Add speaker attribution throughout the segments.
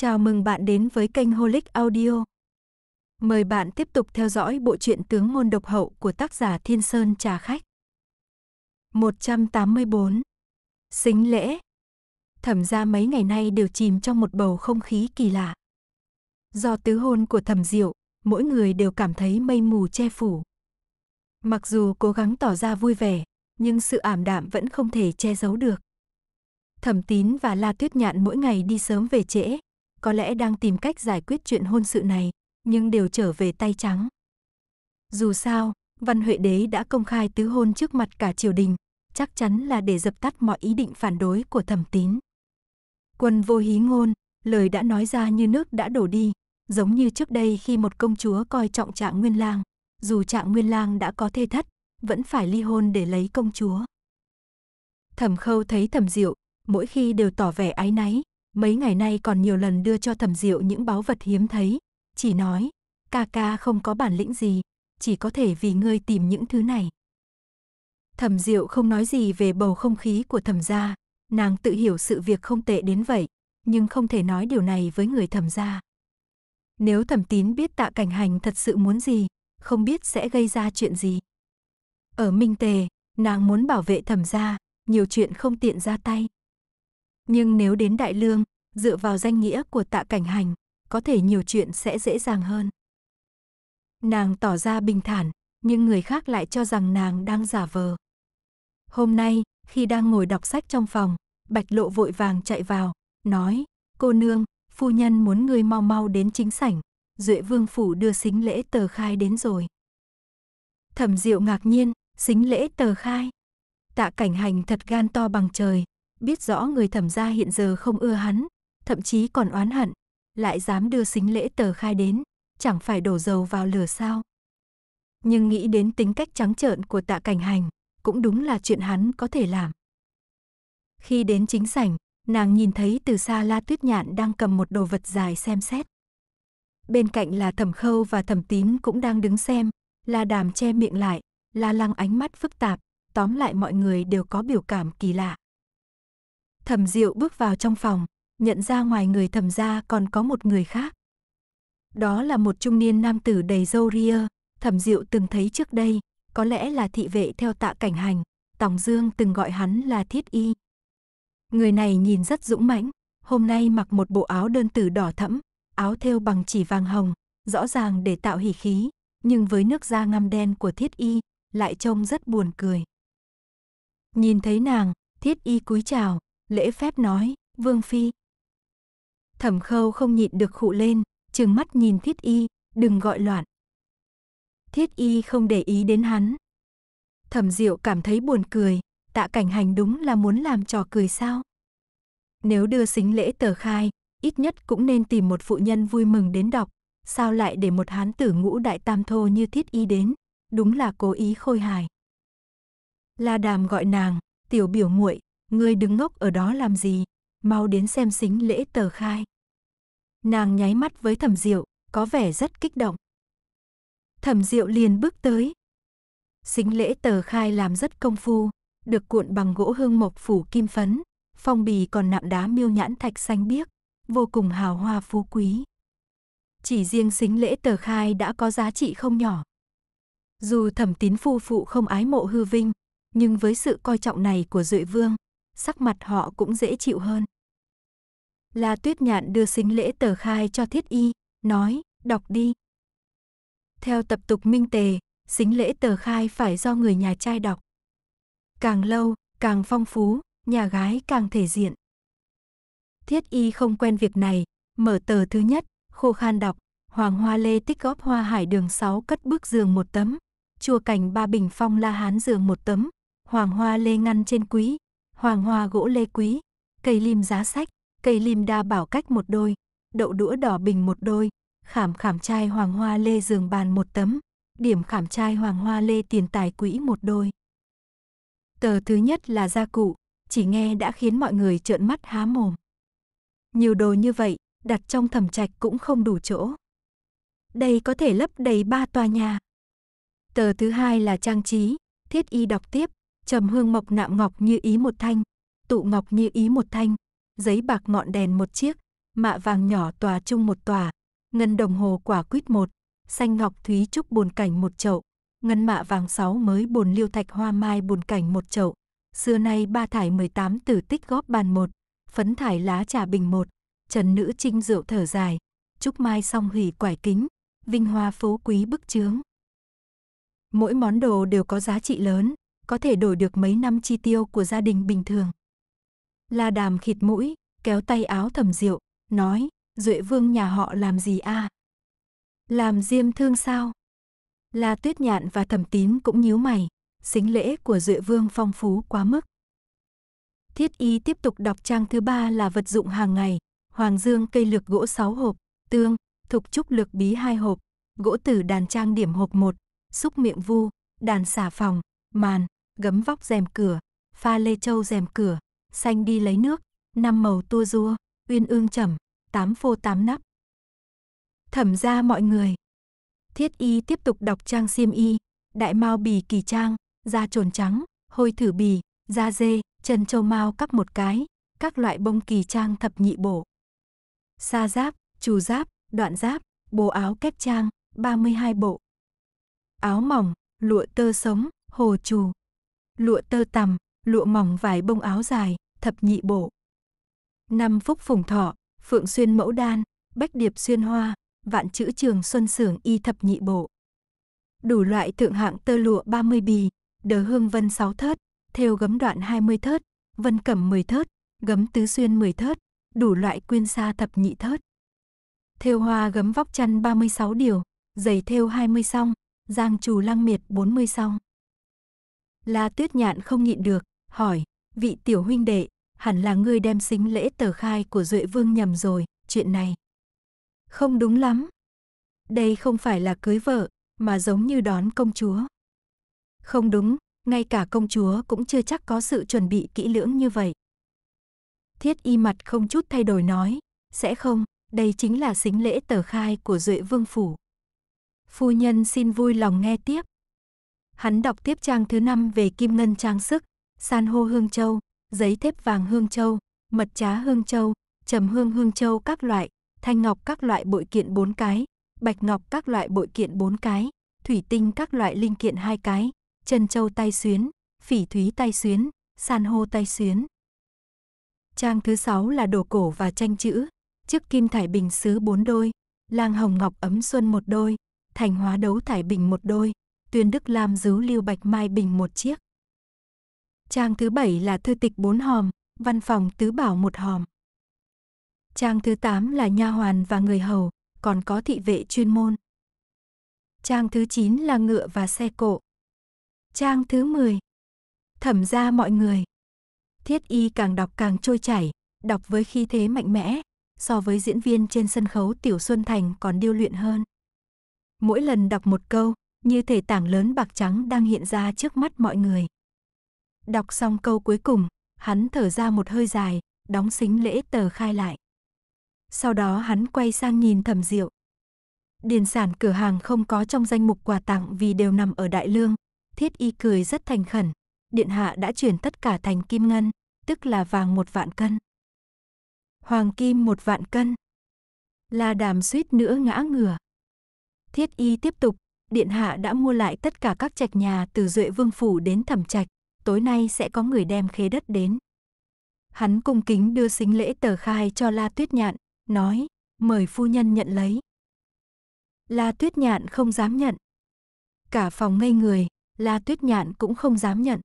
Speaker 1: Chào mừng bạn đến với kênh Holic Audio. Mời bạn tiếp tục theo dõi bộ truyện Tướng môn độc hậu của tác giả Thiên Sơn Trà Khách. 184. Xính lễ. Thẩm gia mấy ngày nay đều chìm trong một bầu không khí kỳ lạ. Do tứ hôn của Thẩm Diệu, mỗi người đều cảm thấy mây mù che phủ. Mặc dù cố gắng tỏ ra vui vẻ, nhưng sự ảm đạm vẫn không thể che giấu được. Thẩm Tín và La Tuyết Nhạn mỗi ngày đi sớm về trễ, có lẽ đang tìm cách giải quyết chuyện hôn sự này, nhưng đều trở về tay trắng. Dù sao, Văn Huệ Đế đã công khai tứ hôn trước mặt cả triều đình, chắc chắn là để dập tắt mọi ý định phản đối của thẩm tín. Quân vô hí ngôn, lời đã nói ra như nước đã đổ đi, giống như trước đây khi một công chúa coi trọng trạng nguyên lang, dù trạng nguyên lang đã có thê thất, vẫn phải ly hôn để lấy công chúa. Thẩm khâu thấy thẩm diệu, mỗi khi đều tỏ vẻ ái náy, mấy ngày nay còn nhiều lần đưa cho thẩm diệu những báu vật hiếm thấy, chỉ nói, ca ca không có bản lĩnh gì, chỉ có thể vì ngươi tìm những thứ này. Thẩm diệu không nói gì về bầu không khí của thẩm gia, nàng tự hiểu sự việc không tệ đến vậy, nhưng không thể nói điều này với người thẩm gia. Nếu thẩm tín biết tạ cảnh hành thật sự muốn gì, không biết sẽ gây ra chuyện gì. Ở Minh Tề, nàng muốn bảo vệ thẩm gia, nhiều chuyện không tiện ra tay. Nhưng nếu đến Đại Lương, dựa vào danh nghĩa của tạ cảnh hành, có thể nhiều chuyện sẽ dễ dàng hơn. Nàng tỏ ra bình thản, nhưng người khác lại cho rằng nàng đang giả vờ. Hôm nay, khi đang ngồi đọc sách trong phòng, Bạch Lộ vội vàng chạy vào, nói, cô nương, phu nhân muốn ngươi mau mau đến chính sảnh, Duệ Vương Phủ đưa xính lễ tờ khai đến rồi. Thẩm Diệu ngạc nhiên, xính lễ tờ khai. Tạ cảnh hành thật gan to bằng trời, biết rõ người thẩm gia hiện giờ không ưa hắn, thậm chí còn oán hận, lại dám đưa xính lễ tờ khai đến, chẳng phải đổ dầu vào lửa sao. Nhưng nghĩ đến tính cách trắng trợn của tạ cảnh hành, cũng đúng là chuyện hắn có thể làm. Khi đến chính sảnh, nàng nhìn thấy từ xa La Tuyết Nhạn đang cầm một đồ vật dài xem xét. Bên cạnh là thẩm khâu và thẩm tín cũng đang đứng xem, La Đàm che miệng lại, La Lăng ánh mắt phức tạp, tóm lại mọi người đều có biểu cảm kỳ lạ. Thẩm Diệu bước vào trong phòng, nhận ra ngoài người Thẩm gia còn có một người khác. Đó là một trung niên nam tử đầy râu ria, Thẩm Diệu từng thấy trước đây, có lẽ là thị vệ theo Tạ Cảnh Hành, Tòng Dương từng gọi hắn là Thiết Y. Người này nhìn rất dũng mãnh, hôm nay mặc một bộ áo đơn tử đỏ thẫm, áo thêu bằng chỉ vàng hồng, rõ ràng để tạo hỉ khí, nhưng với nước da ngăm đen của Thiết Y lại trông rất buồn cười. Nhìn thấy nàng, Thiết Y cúi chào, lễ phép nói, Vương Phi. Thẩm khâu không nhịn được khụ lên, trừng mắt nhìn thiết y, đừng gọi loạn. Thiết y không để ý đến hắn. Thẩm diệu cảm thấy buồn cười, tạ cảnh hành đúng là muốn làm trò cười sao. Nếu đưa xính lễ tờ khai, ít nhất cũng nên tìm một phụ nhân vui mừng đến đọc, sao lại để một hán tử ngũ đại tam thô như thiết y đến, đúng là cố ý khôi hài. La đàm gọi nàng, tiểu biểu muội Ngươi đứng ngốc ở đó làm gì, mau đến xem xính lễ tờ khai. Nàng nháy mắt với thẩm diệu, có vẻ rất kích động. Thẩm diệu liền bước tới. Xính lễ tờ khai làm rất công phu, được cuộn bằng gỗ hương mộc phủ kim phấn, phong bì còn nạm đá miêu nhãn thạch xanh biếc, vô cùng hào hoa phú quý. Chỉ riêng xính lễ tờ khai đã có giá trị không nhỏ. Dù thẩm tín phu phụ không ái mộ hư vinh, nhưng với sự coi trọng này của Duệ Vương, sắc mặt họ cũng dễ chịu hơn. La Tuyết Nhạn đưa xính lễ tờ khai cho Thiết Y, nói, đọc đi. Theo tập tục minh tề, xính lễ tờ khai phải do người nhà trai đọc. Càng lâu, càng phong phú, nhà gái càng thể diện. Thiết Y không quen việc này, mở tờ thứ nhất, khô khan đọc, hoàng hoa lê tích góp hoa hải đường 6 cất bước giường một tấm, chùa cảnh ba bình phong la hán giường một tấm, hoàng hoa lê ngăn trên quý, hoàng hoa gỗ lê quý, cây lim giá sách, cây lim đa bảo cách một đôi, đậu đũa đỏ bình một đôi, khảm khảm chai hoàng hoa lê giường bàn một tấm, điểm khảm chai hoàng hoa lê tiền tài quỹ một đôi. Tờ thứ nhất là gia cụ, chỉ nghe đã khiến mọi người trợn mắt há mồm. Nhiều đồ như vậy, đặt trong thẩm trạch cũng không đủ chỗ. Đây có thể lấp đầy ba tòa nhà. Tờ thứ hai là trang trí, thiết y đọc tiếp, trầm hương mộc nạm ngọc như ý một thanh, tụ ngọc như ý một thanh, giấy bạc ngọn đèn một chiếc, mạ vàng nhỏ tòa chung một tòa, ngân đồng hồ quả quýt một, xanh ngọc thúy trúc bồn cảnh một chậu, ngân mạ vàng sáu mới bồn liêu thạch hoa mai bồn cảnh một chậu, xưa nay ba thải 18 tử tích góp bàn một, phấn thải lá trà bình một, trần nữ trinh rượu thở dài, trúc mai song hủy quải kính, vinh hoa phú quý bức chướng. Mỗi món đồ đều có giá trị lớn, có thể đổi được mấy năm chi tiêu của gia đình bình thường. La đàm khịt mũi, kéo tay áo thầm rượu, nói, Duệ Vương nhà họ làm gì a? À? Làm diêm thương sao? La Tuyết Nhạn và Thẩm Tín cũng nhíu mày, xính lễ của Duệ Vương phong phú quá mức. Thiết y tiếp tục đọc trang thứ ba là vật dụng hàng ngày, hoàng dương cây lược gỗ 6 hộp, tương, thục trúc lược bí 2 hộp, gỗ tử đàn trang điểm hộp 1, xúc miệng vu, đàn xả phòng, màn, gấm vóc rèm cửa, pha lê châu rèm cửa, xanh đi lấy nước, năm màu tua rua, uyên ương trầm, tám phô tám nắp. Thẩm ra mọi người. Thiết y tiếp tục đọc trang xiêm y, đại mao bì kỳ trang, da trồn trắng, hôi thử bì, da dê, chân châu mao cắp một cái, các loại bông kỳ trang thập nhị bổ. Sa giáp, trù giáp, đoạn giáp, bộ áo kép trang, 32 bộ. Áo mỏng, lụa tơ sống, hồ trù, lụa tơ tằm, lụa mỏng vải bông áo dài, thập nhị bộ. Năm phúc phùng thọ, phượng xuyên mẫu đan, bách điệp xuyên hoa, vạn chữ trường xuân sưởng y thập nhị bộ. Đủ loại thượng hạng tơ lụa 30 bì, đờ hương vân 6 thớt, thêu gấm đoạn 20 thớt, vân cẩm 10 thớt, gấm tứ xuyên 10 thớt, đủ loại quyên sa thập nhị thớt. Thêu hoa gấm vóc chăn 36 điều, giày thêu 20 song, giang trù lăng miệt 40 song. La Tuyết Nhạn không nhịn được, hỏi, vị tiểu huynh đệ, hẳn là ngươi đem xính lễ tờ khai của Duệ Vương nhầm rồi, chuyện này. Không đúng lắm. Đây không phải là cưới vợ, mà giống như đón công chúa. Không đúng, ngay cả công chúa cũng chưa chắc có sự chuẩn bị kỹ lưỡng như vậy. Thiết y mặt không chút thay đổi nói, sẽ không, đây chính là xính lễ tờ khai của Duệ Vương Phủ. Phu nhân xin vui lòng nghe tiếp. Hắn đọc tiếp trang thứ năm về kim ngân trang sức, san hô hương châu, giấy thép vàng hương châu, mật trá hương châu, trầm hương hương châu các loại, thanh ngọc các loại bội kiện 4 cái, bạch ngọc các loại bội kiện 4 cái, thủy tinh các loại linh kiện 2 cái, chân châu tay xuyến, phỉ thúy tay xuyến, san hô tay xuyến. Trang thứ 6 là đồ cổ và tranh chữ, chiếc kim thải bình sứ 4 đôi, lang hồng ngọc ấm xuân một đôi, thành hóa đấu thải bình một đôi, Tuyên Đức Lam dứu Lưu Bạch Mai Bình một chiếc. Trang thứ bảy là thư tịch bốn hòm, văn phòng tứ bảo một hòm. Trang thứ tám là nha hoàn và người hầu, còn có thị vệ chuyên môn. Trang thứ chín là ngựa và xe cộ. Trang thứ mười Thẩm ra mọi người. Thiết y càng đọc càng trôi chảy, đọc với khí thế mạnh mẽ, so với diễn viên trên sân khấu Tiểu Xuân Thành còn điêu luyện hơn. Mỗi lần đọc một câu, như thể tảng lớn bạc trắng đang hiện ra trước mắt mọi người. Đọc xong câu cuối cùng, hắn thở ra một hơi dài, đóng xính lễ tờ khai lại. Sau đó hắn quay sang nhìn thẩm diệu. Điền sản cửa hàng không có trong danh mục quà tặng vì đều nằm ở đại lương. Thiết y cười rất thành khẩn. Điện hạ đã chuyển tất cả thành kim ngân, tức là vàng một vạn cân. Hoàng kim một vạn cân. Là đàm suýt nữa ngã ngửa. Thiết y tiếp tục, điện hạ đã mua lại tất cả các trạch nhà từ Duệ Vương phủ đến Thẩm Trạch, tối nay sẽ có người đem khế đất đến. Hắn cung kính đưa xính lễ tờ khai cho La Tuyết Nhạn, nói: "Mời phu nhân nhận lấy." La Tuyết Nhạn không dám nhận. Cả phòng ngây người, La Tuyết Nhạn cũng không dám nhận.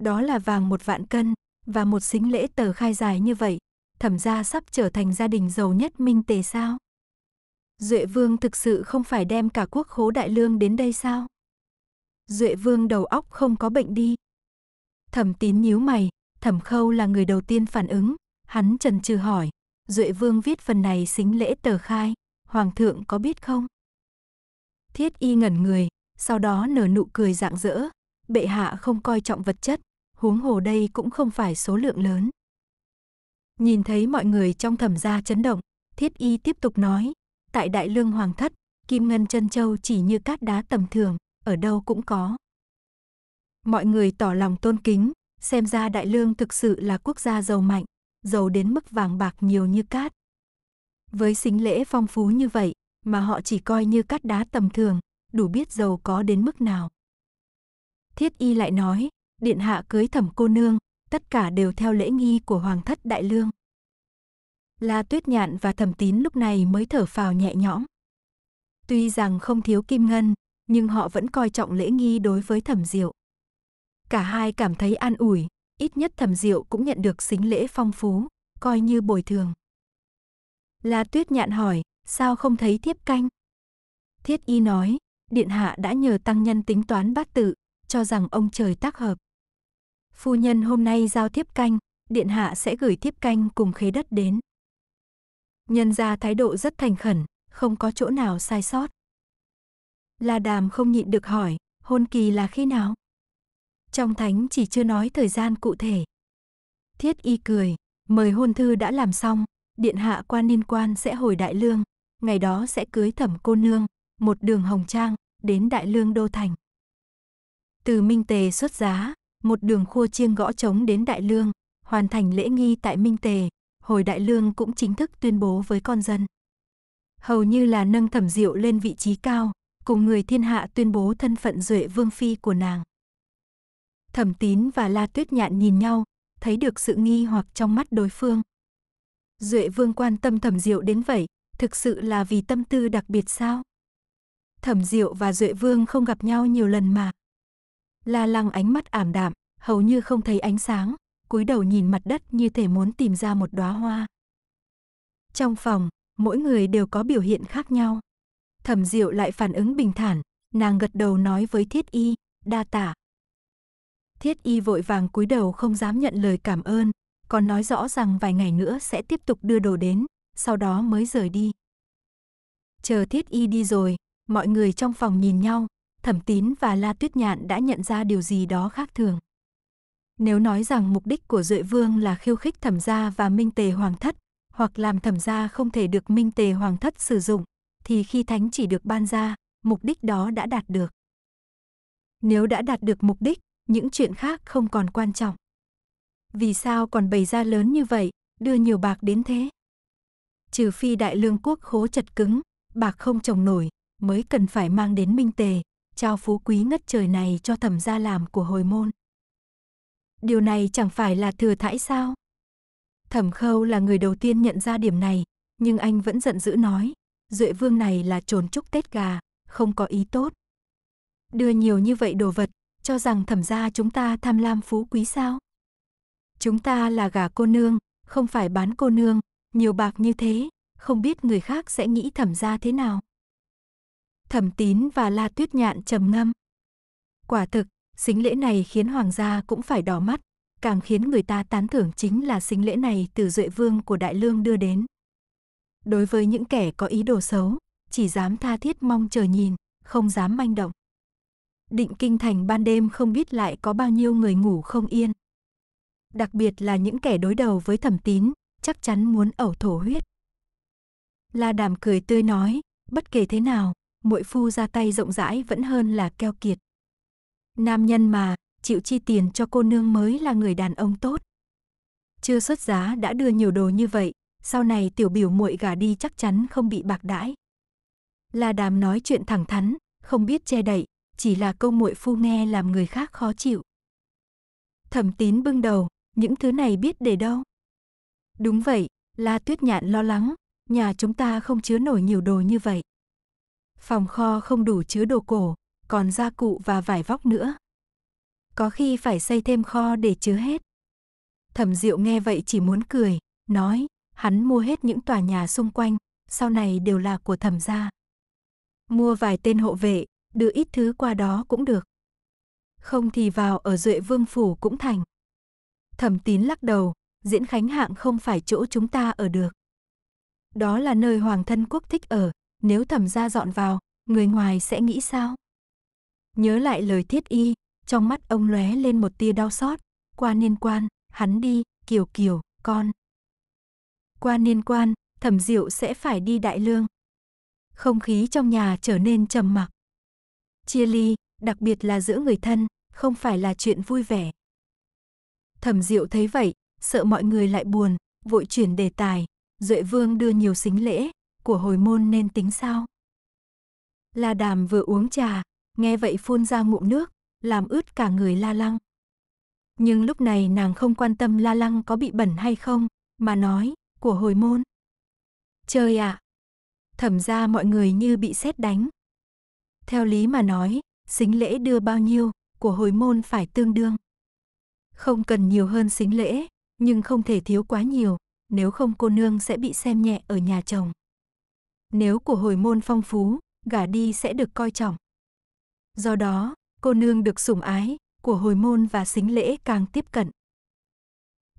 Speaker 1: Đó là vàng một vạn cân và một xính lễ tờ khai dài như vậy, thẩm gia sắp trở thành gia đình giàu nhất Minh Tề sao? Duệ Vương thực sự không phải đem cả quốc khố đại lương đến đây sao? Duệ Vương đầu óc không có bệnh đi. Thẩm tín nhíu mày, thẩm khâu là người đầu tiên phản ứng, hắn trần trừ hỏi, Duệ Vương viết phần này xính lễ tờ khai, Hoàng thượng có biết không? Thiết y ngẩn người, sau đó nở nụ cười rạng rỡ, bệ hạ không coi trọng vật chất, huống hồ đây cũng không phải số lượng lớn. Nhìn thấy mọi người trong thẩm gia chấn động, thiết y tiếp tục nói, tại Đại Lương Hoàng Thất, kim ngân chân châu chỉ như cát đá tầm thường, ở đâu cũng có. Mọi người tỏ lòng tôn kính, xem ra Đại Lương thực sự là quốc gia giàu mạnh, giàu đến mức vàng bạc nhiều như cát. Với sính lễ phong phú như vậy, mà họ chỉ coi như cát đá tầm thường, đủ biết giàu có đến mức nào. Thiết y lại nói, điện hạ cưới thẩm cô nương, tất cả đều theo lễ nghi của hoàng thất đại lương. La Tuyết Nhạn và Thẩm Tín lúc này mới thở phào nhẹ nhõm. Tuy rằng không thiếu kim ngân, nhưng họ vẫn coi trọng lễ nghi đối với Thẩm Diệu. Cả hai cảm thấy an ủi, ít nhất Thẩm Diệu cũng nhận được xính lễ phong phú, coi như bồi thường. La Tuyết Nhạn hỏi, sao không thấy thiếp canh? Thiết y nói, điện hạ đã nhờ tăng nhân tính toán bát tự, cho rằng ông trời tác hợp. Phu nhân hôm nay giao thiếp canh, điện hạ sẽ gửi thiếp canh cùng khế đất đến. Nhân ra thái độ rất thành khẩn, không có chỗ nào sai sót. La Đàm không nhịn được hỏi, hôn kỳ là khi nào? Trong thánh chỉ chưa nói thời gian cụ thể. Thiết y cười, mời hôn thư đã làm xong, điện hạ quan liên quan sẽ hồi đại lương, ngày đó sẽ cưới thẩm cô nương, một đường hồng trang, đến đại lương đô thành. Từ Minh Tề xuất giá, một đường khua chiêng gõ trống đến đại lương, hoàn thành lễ nghi tại Minh Tề, hồi Đại Lương cũng chính thức tuyên bố với con dân. Hầu như là nâng thẩm diệu lên vị trí cao, cùng người thiên hạ tuyên bố thân phận duệ vương phi của nàng. Thẩm tín và La Tuyết Nhạn nhìn nhau, thấy được sự nghi hoặc trong mắt đối phương. Duệ vương quan tâm thẩm diệu đến vậy, thực sự là vì tâm tư đặc biệt sao? Thẩm diệu và Duệ vương không gặp nhau nhiều lần mà. La lăng ánh mắt ảm đạm, hầu như không thấy ánh sáng, cúi đầu nhìn mặt đất như thể muốn tìm ra một đóa hoa. Trong phòng, mỗi người đều có biểu hiện khác nhau. Thẩm Diệu lại phản ứng bình thản, nàng gật đầu nói với Thiết Y, "Đa tạ." Thiết Y vội vàng cúi đầu không dám nhận lời cảm ơn, còn nói rõ rằng vài ngày nữa sẽ tiếp tục đưa đồ đến, sau đó mới rời đi. Chờ Thiết Y đi rồi, mọi người trong phòng nhìn nhau, Thẩm Tín và La Tuyết Nhạn đã nhận ra điều gì đó khác thường. Nếu nói rằng mục đích của Duệ Vương là khiêu khích thẩm gia và minh tề hoàng thất, hoặc làm thẩm gia không thể được minh tề hoàng thất sử dụng, thì khi thánh chỉ được ban ra, mục đích đó đã đạt được. Nếu đã đạt được mục đích, những chuyện khác không còn quan trọng. Vì sao còn bày ra lớn như vậy, đưa nhiều bạc đến thế? Trừ phi đại lương quốc khố chật cứng, bạc không trồng nổi, mới cần phải mang đến minh tề, trao phú quý ngất trời này cho thẩm gia làm của hồi môn điều này chẳng phải là thừa thãi sao? Thẩm Khâu là người đầu tiên nhận ra điểm này, nhưng anh vẫn giận dữ nói, Duệ Vương này là trồn trúc Tết gà, không có ý tốt. Đưa nhiều như vậy đồ vật, cho rằng thẩm gia chúng ta tham lam phú quý sao? Chúng ta là gà cô nương, không phải bán cô nương, nhiều bạc như thế, không biết người khác sẽ nghĩ thẩm gia thế nào. Thẩm Tín và La Tuyết Nhạn trầm ngâm. Quả thực, Xính lễ này khiến hoàng gia cũng phải đỏ mắt, càng khiến người ta tán thưởng chính là xính lễ này từ Duệ Vương của Đại Lương đưa đến. Đối với những kẻ có ý đồ xấu, chỉ dám tha thiết mong chờ nhìn, không dám manh động. Định kinh thành ban đêm không biết lại có bao nhiêu người ngủ không yên. Đặc biệt là những kẻ đối đầu với thẩm tín, chắc chắn muốn ẩu thổ huyết. La đàm cười tươi nói, bất kể thế nào, muội phu ra tay rộng rãi vẫn hơn là keo kiệt. Nam nhân mà, chịu chi tiền cho cô nương mới là người đàn ông tốt. Chưa xuất giá đã đưa nhiều đồ như vậy, sau này tiểu biểu muội gả đi chắc chắn không bị bạc đãi. La Đàm nói chuyện thẳng thắn, không biết che đậy, chỉ là câu muội phu nghe làm người khác khó chịu. Thẩm Tín bưng đầu, những thứ này biết để đâu? Đúng vậy, La Tuyết Nhạn lo lắng, nhà chúng ta không chứa nổi nhiều đồ như vậy. Phòng kho không đủ chứa đồ cổ, còn gia cụ và vải vóc nữa. Có khi phải xây thêm kho để chứa hết. Thẩm Diệu nghe vậy chỉ muốn cười, nói, hắn mua hết những tòa nhà xung quanh, sau này đều là của thẩm gia. Mua vài tên hộ vệ, đưa ít thứ qua đó cũng được. Không thì vào ở Duệ Vương Phủ cũng thành. Thẩm tín lắc đầu, diễn khánh hạng không phải chỗ chúng ta ở được. Đó là nơi hoàng thân quốc thích ở, nếu thẩm gia dọn vào, người ngoài sẽ nghĩ sao? Nhớ lại lời thiết y, trong mắt ông lóe lên một tia đau xót. Qua niên quan, hắn đi, kiều kiều, con. Qua niên quan, thẩm diệu sẽ phải đi đại lương. Không khí trong nhà trở nên trầm mặc. Chia ly, đặc biệt là giữa người thân, không phải là chuyện vui vẻ. Thẩm diệu thấy vậy, sợ mọi người lại buồn, vội chuyển đề tài. Duệ vương đưa nhiều xính lễ, của hồi môn nên tính sao? La đàm vừa uống trà, nghe vậy phun ra ngụm nước, làm ướt cả người la lăng. Nhưng lúc này nàng không quan tâm la lăng có bị bẩn hay không, mà nói, của hồi môn. Trời ạ! À? Thẩm ra mọi người như bị xét đánh. Theo lý mà nói, xính lễ đưa bao nhiêu, của hồi môn phải tương đương. Không cần nhiều hơn xính lễ, nhưng không thể thiếu quá nhiều, nếu không cô nương sẽ bị xem nhẹ ở nhà chồng. Nếu của hồi môn phong phú, gả đi sẽ được coi trọng. Do đó, cô nương được sủng ái của hồi môn và xính lễ càng tiếp cận.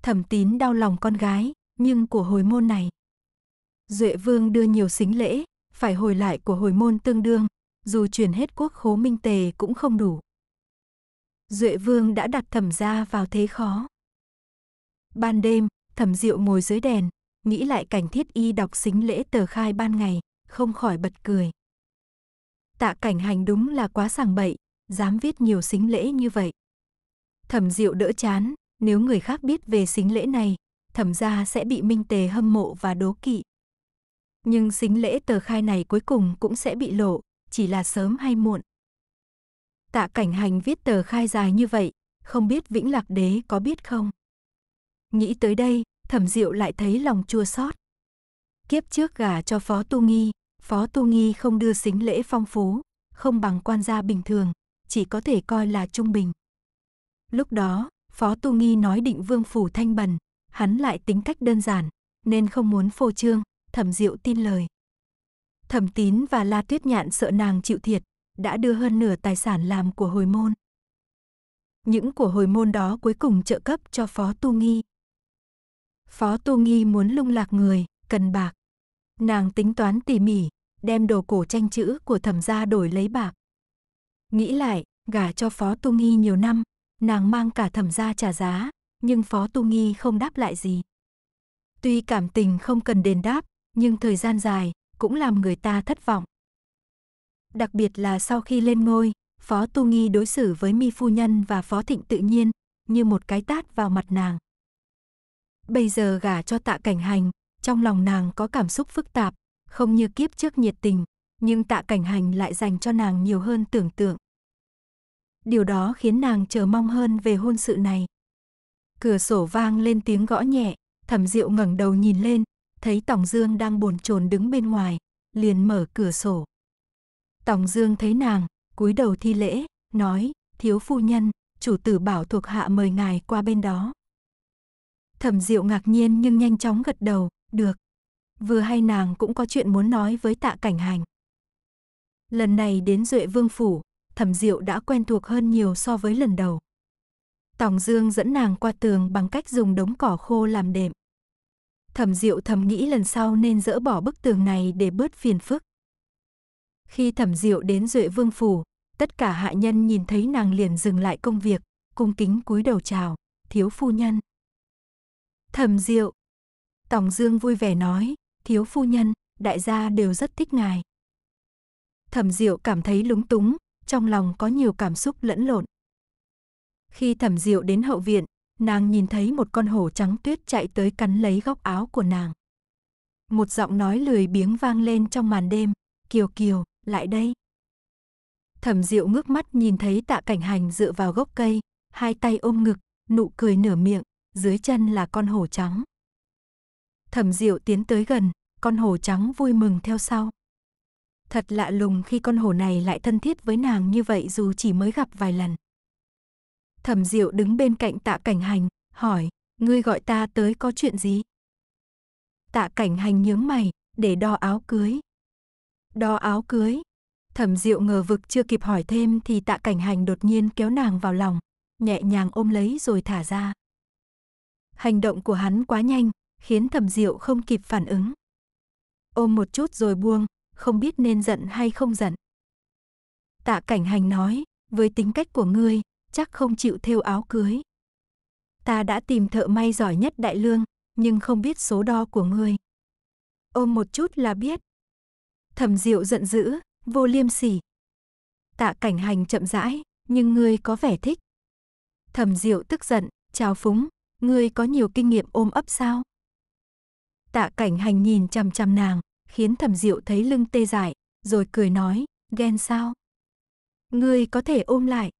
Speaker 1: Thẩm tín đau lòng con gái, nhưng của hồi môn này. Duệ vương đưa nhiều xính lễ, phải hồi lại của hồi môn tương đương, dù truyền hết quốc khố minh tề cũng không đủ. Duệ vương đã đặt thẩm gia vào thế khó. Ban đêm, thẩm diệu ngồi dưới đèn, nghĩ lại cảnh thiết y đọc xính lễ tờ khai ban ngày, không khỏi bật cười. Tạ cảnh hành đúng là quá sàng bậy, dám viết nhiều xính lễ như vậy. Thẩm diệu đỡ chán, nếu người khác biết về xính lễ này, thẩm gia sẽ bị minh tề hâm mộ và đố kỵ. Nhưng xính lễ tờ khai này cuối cùng cũng sẽ bị lộ, chỉ là sớm hay muộn. Tạ cảnh hành viết tờ khai dài như vậy, không biết Vĩnh Lạc Đế có biết không? Nghĩ tới đây, thẩm diệu lại thấy lòng chua xót. Kiếp trước gà cho Phó Tu Nghi, Phó Tu Nghi không đưa sính lễ phong phú, không bằng quan gia bình thường, chỉ có thể coi là trung bình. Lúc đó, Phó Tu Nghi nói định vương phủ thanh bần, hắn lại tính cách đơn giản, nên không muốn phô trương, thẩm diệu tin lời. Thẩm tín và La Tuyết Nhạn sợ nàng chịu thiệt, đã đưa hơn nửa tài sản làm của hồi môn. Những của hồi môn đó cuối cùng trợ cấp cho Phó Tu Nghi. Phó Tu Nghi muốn lung lạc người, cần bạc. Nàng tính toán tỉ mỉ, đem đồ cổ tranh chữ của thẩm gia đổi lấy bạc. Nghĩ lại, gả cho Phó Tu Nghi nhiều năm, nàng mang cả thẩm gia trả giá, nhưng Phó Tu Nghi không đáp lại gì. Tuy cảm tình không cần đền đáp, nhưng thời gian dài cũng làm người ta thất vọng. Đặc biệt là sau khi lên ngôi, Phó Tu Nghi đối xử với Mi Phu Nhân và Phó Thịnh tự nhiên, như một cái tát vào mặt nàng. Bây giờ gả cho tạ cảnh hành, trong lòng nàng có cảm xúc phức tạp, không như kiếp trước nhiệt tình, nhưng tạ cảnh hành lại dành cho nàng nhiều hơn tưởng tượng. Điều đó khiến nàng chờ mong hơn về hôn sự này. Cửa sổ vang lên tiếng gõ nhẹ, thẩm diệu ngẩng đầu nhìn lên, thấy Tòng Dương đang bồn chồn đứng bên ngoài, liền mở cửa sổ. Tòng Dương thấy nàng, cúi đầu thi lễ, nói, thiếu phu nhân, chủ tử bảo thuộc hạ mời ngài qua bên đó. Thẩm Diệu ngạc nhiên nhưng nhanh chóng gật đầu, được. Vừa hay nàng cũng có chuyện muốn nói với tạ cảnh hành. Lần này đến Duệ Vương Phủ, thẩm diệu đã quen thuộc hơn nhiều so với lần đầu. Tòng Dương dẫn nàng qua tường bằng cách dùng đống cỏ khô làm đệm. Thẩm Diệu thầm nghĩ lần sau nên dỡ bỏ bức tường này để bớt phiền phức. Khi Thẩm Diệu đến Duệ Vương phủ, tất cả hạ nhân nhìn thấy nàng liền dừng lại công việc, cung kính cúi đầu chào, "Thiếu phu nhân." Thẩm Diệu, Tòng Dương vui vẻ nói, thiếu phu nhân, đại gia đều rất thích ngài. Thẩm Diệu cảm thấy lúng túng, trong lòng có nhiều cảm xúc lẫn lộn. Khi Thẩm Diệu đến hậu viện, nàng nhìn thấy một con hổ trắng tuyết chạy tới cắn lấy góc áo của nàng. Một giọng nói lười biếng vang lên trong màn đêm, "Kiều Kiều, lại đây." Thẩm Diệu ngước mắt nhìn thấy Tạ Cảnh Hành dựa vào gốc cây, hai tay ôm ngực, nụ cười nửa miệng, dưới chân là con hổ trắng. Thẩm Diệu tiến tới gần, con hổ trắng vui mừng theo sau. Thật lạ lùng khi con hổ này lại thân thiết với nàng như vậy dù chỉ mới gặp vài lần. Thẩm Diệu đứng bên cạnh Tạ Cảnh Hành, hỏi, ngươi gọi ta tới có chuyện gì? Tạ Cảnh Hành nhướng mày, để đo áo cưới. Đo áo cưới? Thẩm Diệu ngờ vực chưa kịp hỏi thêm thì Tạ Cảnh Hành đột nhiên kéo nàng vào lòng, nhẹ nhàng ôm lấy rồi thả ra. Hành động của hắn quá nhanh, khiến thẩm diệu không kịp phản ứng. Ôm một chút rồi buông, không biết nên giận hay không giận. Tạ cảnh hành nói, với tính cách của ngươi, chắc không chịu thêu áo cưới. Ta đã tìm thợ may giỏi nhất đại lương, nhưng không biết số đo của ngươi. Ôm một chút là biết. Thẩm diệu giận dữ, vô liêm sỉ. Tạ cảnh hành chậm rãi, nhưng ngươi có vẻ thích. Thẩm diệu tức giận, chào phúng, ngươi có nhiều kinh nghiệm ôm ấp sao? Tạ cảnh hành nhìn chằm chằm nàng, khiến thẩm diệu thấy lưng tê dại, rồi cười nói, ghen sao? Ngươi có thể ôm lại.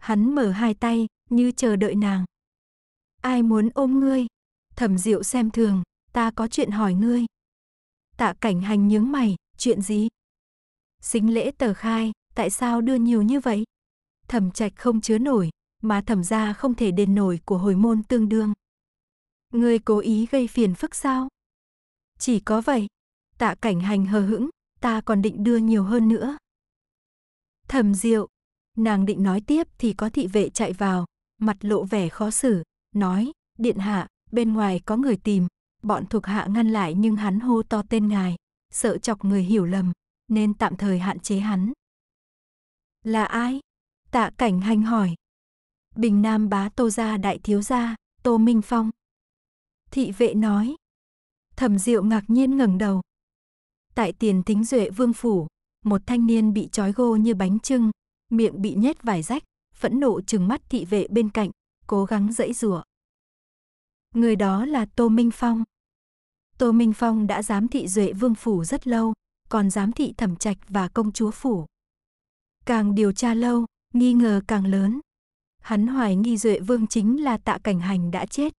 Speaker 1: Hắn mở hai tay, như chờ đợi nàng. Ai muốn ôm ngươi? Thẩm diệu xem thường, ta có chuyện hỏi ngươi. Tạ cảnh hành nhướng mày, chuyện gì? Xính lễ tờ khai, tại sao đưa nhiều như vậy? Thẩm trạch không chứa nổi, mà thẩm Gia không thể đền nổi của hồi môn tương đương. Ngươi cố ý gây phiền phức sao? Chỉ có vậy, tạ cảnh hành hờ hững, ta còn định đưa nhiều hơn nữa. Thầm diệu, nàng định nói tiếp thì có thị vệ chạy vào, mặt lộ vẻ khó xử, nói, điện hạ, bên ngoài có người tìm, bọn thuộc hạ ngăn lại nhưng hắn hô to tên ngài, sợ chọc người hiểu lầm, nên tạm thời hạn chế hắn. Là ai? Tạ cảnh hành hỏi. Bình Nam bá tô gia đại thiếu gia, tô Minh Phong. Thị vệ nói, Thẩm Diệu ngạc nhiên ngẩng đầu. Tại tiền tính duệ vương phủ, một thanh niên bị trói gô như bánh trưng, miệng bị nhét vải rách, phẫn nộ trừng mắt thị vệ bên cạnh, cố gắng dẫy rủa. Người đó là Tô Minh Phong. Tô Minh Phong đã giám thị duệ vương phủ rất lâu, còn giám thị thẩm trạch và công chúa phủ. Càng điều tra lâu, nghi ngờ càng lớn. Hắn hoài nghi duệ vương chính là tạ cảnh hành đã chết.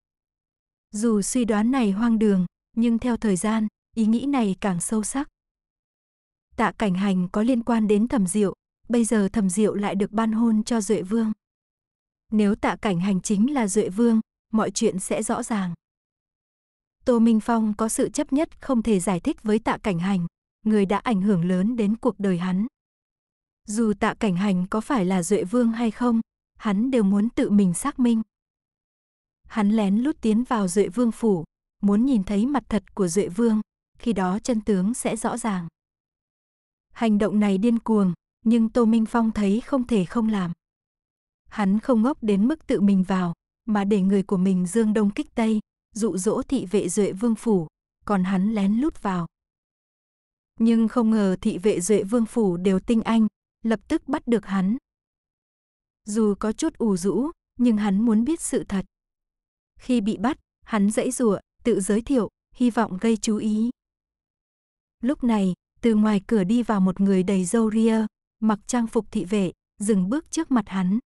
Speaker 1: Dù suy đoán này hoang đường, nhưng theo thời gian, ý nghĩ này càng sâu sắc. Tạ cảnh hành có liên quan đến thẩm diệu, bây giờ thẩm diệu lại được ban hôn cho Duệ Vương. Nếu tạ cảnh hành chính là Duệ Vương, mọi chuyện sẽ rõ ràng. Tô Minh Phong có sự chấp nhất không thể giải thích với tạ cảnh hành, người đã ảnh hưởng lớn đến cuộc đời hắn. Dù tạ cảnh hành có phải là Duệ Vương hay không, hắn đều muốn tự mình xác minh. Hắn lén lút tiến vào Duệ Vương phủ, muốn nhìn thấy mặt thật của Duệ Vương, khi đó chân tướng sẽ rõ ràng. Hành động này điên cuồng, nhưng Tô Minh Phong thấy không thể không làm. Hắn không ngốc đến mức tự mình vào, mà để người của mình dương đông kích tây, dụ dỗ thị vệ Duệ Vương phủ, còn hắn lén lút vào. Nhưng không ngờ thị vệ Duệ Vương phủ đều tinh anh, lập tức bắt được hắn. Dù có chút ủ rũ, nhưng hắn muốn biết sự thật. Khi bị bắt, hắn dãy rủa tự giới thiệu, hy vọng gây chú ý. Lúc này, từ ngoài cửa đi vào một người đầy râu ria, mặc trang phục thị vệ, dừng bước trước mặt hắn.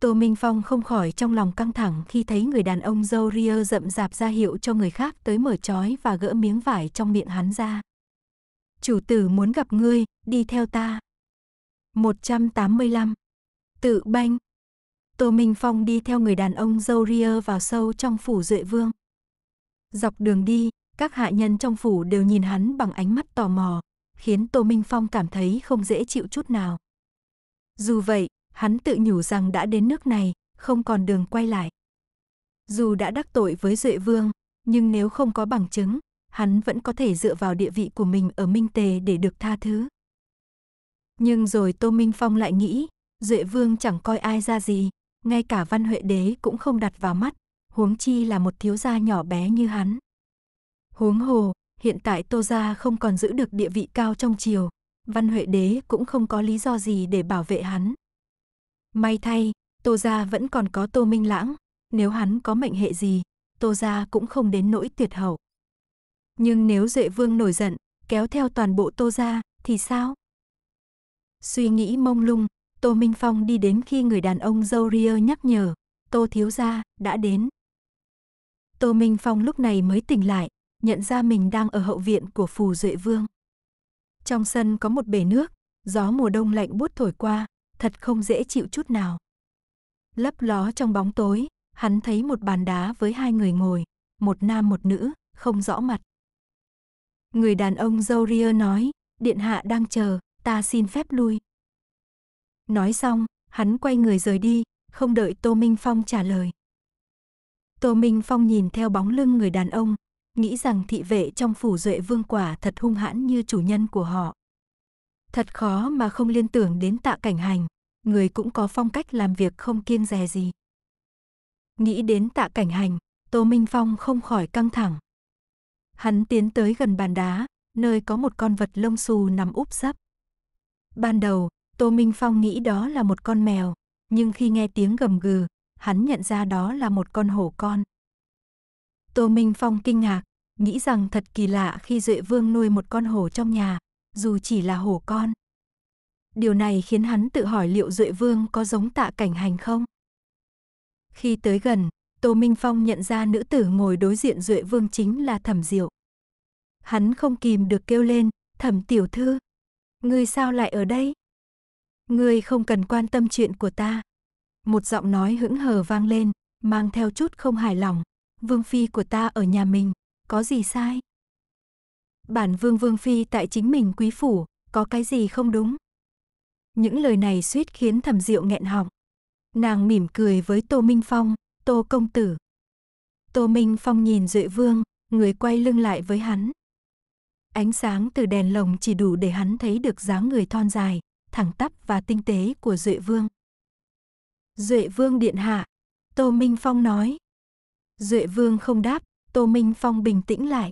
Speaker 1: Tô Minh Phong không khỏi trong lòng căng thẳng khi thấy người đàn ông râu ria rậm rạp ra hiệu cho người khác tới mở trói và gỡ miếng vải trong miệng hắn ra. Chủ tử muốn gặp ngươi, đi theo ta. 185. Tự banh. Tô Minh Phong đi theo người đàn ông râu ria vào sâu trong phủ Duệ Vương. Dọc đường đi, các hạ nhân trong phủ đều nhìn hắn bằng ánh mắt tò mò, khiến Tô Minh Phong cảm thấy không dễ chịu chút nào. Dù vậy, hắn tự nhủ rằng đã đến nước này, không còn đường quay lại. Dù đã đắc tội với Duệ Vương, nhưng nếu không có bằng chứng, hắn vẫn có thể dựa vào địa vị của mình ở Minh Tề để được tha thứ. Nhưng rồi Tô Minh Phong lại nghĩ, Duệ Vương chẳng coi ai ra gì, ngay cả Văn Huệ Đế cũng không đặt vào mắt, huống chi là một thiếu gia nhỏ bé như hắn. Huống hồ, hiện tại Tô gia không còn giữ được địa vị cao trong triều, Văn Huệ đế cũng không có lý do gì để bảo vệ hắn. May thay, Tô gia vẫn còn có Tô Minh Lãng, nếu hắn có mệnh hệ gì, Tô gia cũng không đến nỗi tuyệt hậu. Nhưng nếu Duệ Vương nổi giận, kéo theo toàn bộ Tô gia thì sao? Suy nghĩ mông lung, Tô Minh Phong đi đến khi người đàn ông dâu ria nhắc nhở, Tô thiếu gia đã đến. Tô Minh Phong lúc này mới tỉnh lại, nhận ra mình đang ở hậu viện của Phù Duệ Vương. Trong sân có một bể nước, gió mùa đông lạnh buốt thổi qua, thật không dễ chịu chút nào. Lấp ló trong bóng tối, hắn thấy một bàn đá với hai người ngồi, một nam một nữ, không rõ mặt. Người đàn ông dâu ria nói, điện hạ đang chờ, ta xin phép lui. Nói xong, hắn quay người rời đi, không đợi Tô Minh Phong trả lời. Tô Minh Phong nhìn theo bóng lưng người đàn ông, nghĩ rằng thị vệ trong phủ duệ vương quả thật hung hãn như chủ nhân của họ. Thật khó mà không liên tưởng đến tạ cảnh hành, người cũng có phong cách làm việc không kiêng dè gì. Nghĩ đến tạ cảnh hành, Tô Minh Phong không khỏi căng thẳng. Hắn tiến tới gần bàn đá, nơi có một con vật lông xù nằm úp sấp. Ban đầu, Tô Minh Phong nghĩ đó là một con mèo, nhưng khi nghe tiếng gầm gừ, hắn nhận ra đó là một con hổ con. Tô Minh Phong kinh ngạc, nghĩ rằng thật kỳ lạ khi Duệ Vương nuôi một con hổ trong nhà, dù chỉ là hổ con. Điều này khiến hắn tự hỏi liệu Duệ Vương có giống tạ cảnh hành không? Khi tới gần, Tô Minh Phong nhận ra nữ tử ngồi đối diện Duệ Vương chính là Thẩm Diệu. Hắn không kìm được kêu lên, Thẩm tiểu thư, ngươi sao lại ở đây? Ngươi không cần quan tâm chuyện của ta, một giọng nói hững hờ vang lên, mang theo chút không hài lòng. Vương phi của ta ở nhà mình, có gì sai? Bản vương vương phi tại chính mình quý phủ, có cái gì không đúng? Những lời này suýt khiến thẩm diệu nghẹn họng. Nàng mỉm cười với Tô Minh Phong, Tô Công Tử. Tô Minh Phong nhìn Duệ Vương, người quay lưng lại với hắn. Ánh sáng từ đèn lồng chỉ đủ để hắn thấy được dáng người thon dài, thẳng tắp và tinh tế của Duệ Vương. Duệ Vương Điện Hạ, Tô Minh Phong nói. Duệ Vương không đáp, Tô Minh Phong bình tĩnh lại.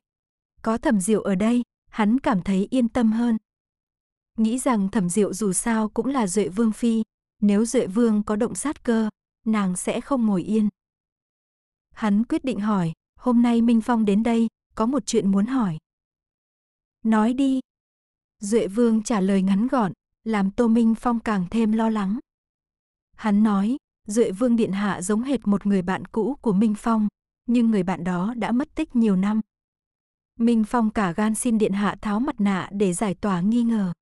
Speaker 1: Có thẩm diệu ở đây, hắn cảm thấy yên tâm hơn. Nghĩ rằng thẩm diệu dù sao cũng là Duệ Vương Phi, nếu Duệ Vương có động sát cơ, nàng sẽ không ngồi yên. Hắn quyết định hỏi, hôm nay Minh Phong đến đây, có một chuyện muốn hỏi. Nói đi. Duệ Vương trả lời ngắn gọn, làm Tô Minh Phong càng thêm lo lắng. Hắn nói, Duệ Vương Điện Hạ giống hệt một người bạn cũ của Minh Phong, nhưng người bạn đó đã mất tích nhiều năm. Minh Phong cả gan xin Điện Hạ tháo mặt nạ để giải tỏa nghi ngờ.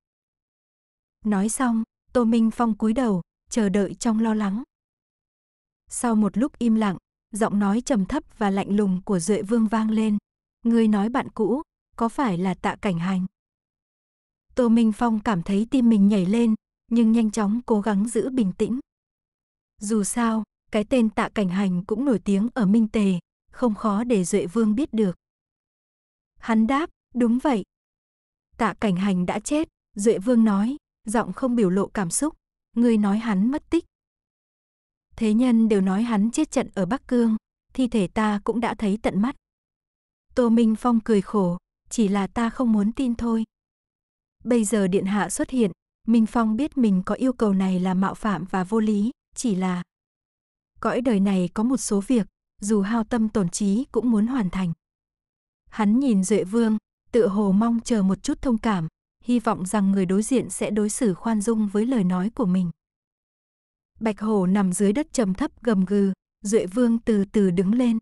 Speaker 1: Nói xong, Tô Minh Phong cúi đầu, chờ đợi trong lo lắng. Sau một lúc im lặng, giọng nói trầm thấp và lạnh lùng của Duệ Vương vang lên. người nói bạn cũ, có phải là tạ cảnh hành? Tô Minh Phong cảm thấy tim mình nhảy lên, nhưng nhanh chóng cố gắng giữ bình tĩnh. Dù sao, cái tên tạ cảnh hành cũng nổi tiếng ở Minh Tề, không khó để Duệ Vương biết được. Hắn đáp, đúng vậy. Tạ cảnh hành đã chết, Duệ Vương nói, giọng không biểu lộ cảm xúc, ngươi nói hắn mất tích. Thế nhân đều nói hắn chết trận ở Bắc Cương, thi thể ta cũng đã thấy tận mắt. Tô Minh Phong cười khổ, chỉ là ta không muốn tin thôi. Bây giờ Điện Hạ xuất hiện, Minh Phong biết mình có yêu cầu này là mạo phạm và vô lý, chỉ là cõi đời này có một số việc, dù hao tâm tổn trí cũng muốn hoàn thành. Hắn nhìn Duệ Vương, tựa hồ mong chờ một chút thông cảm, hy vọng rằng người đối diện sẽ đối xử khoan dung với lời nói của mình. Bạch Hổ nằm dưới đất trầm thấp gầm gừ, Duệ Vương từ từ đứng lên.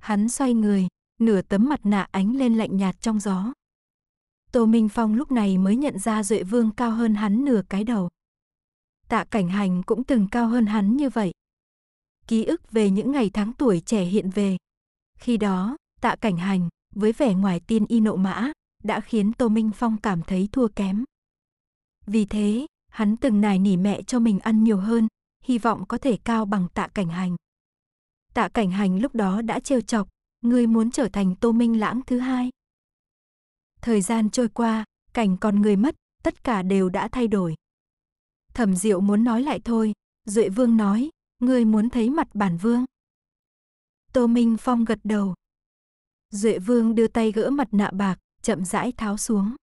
Speaker 1: Hắn xoay người, nửa tấm mặt nạ ánh lên lạnh nhạt trong gió. Tô Minh Phong lúc này mới nhận ra Duệ Vương cao hơn hắn nửa cái đầu tạ cảnh hành cũng từng cao hơn hắn như vậy. Ký ức về những ngày tháng tuổi trẻ hiện về. Khi đó, tạ cảnh hành, với vẻ ngoài tiên y nộ mã, đã khiến Tô Minh Phong cảm thấy thua kém. Vì thế, hắn từng nài nỉ mẹ cho mình ăn nhiều hơn, hy vọng có thể cao bằng tạ cảnh hành. Tạ cảnh hành lúc đó đã trêu chọc, ngươi muốn trở thành Tô Minh Lãng thứ hai. Thời gian trôi qua, cảnh còn người mất, tất cả đều đã thay đổi. Thẩm Diệu muốn nói lại thôi, Duệ Vương nói, ngươi muốn thấy mặt bản vương. Tô Minh Phong gật đầu. Duệ Vương đưa tay gỡ mặt nạ bạc, chậm rãi tháo xuống.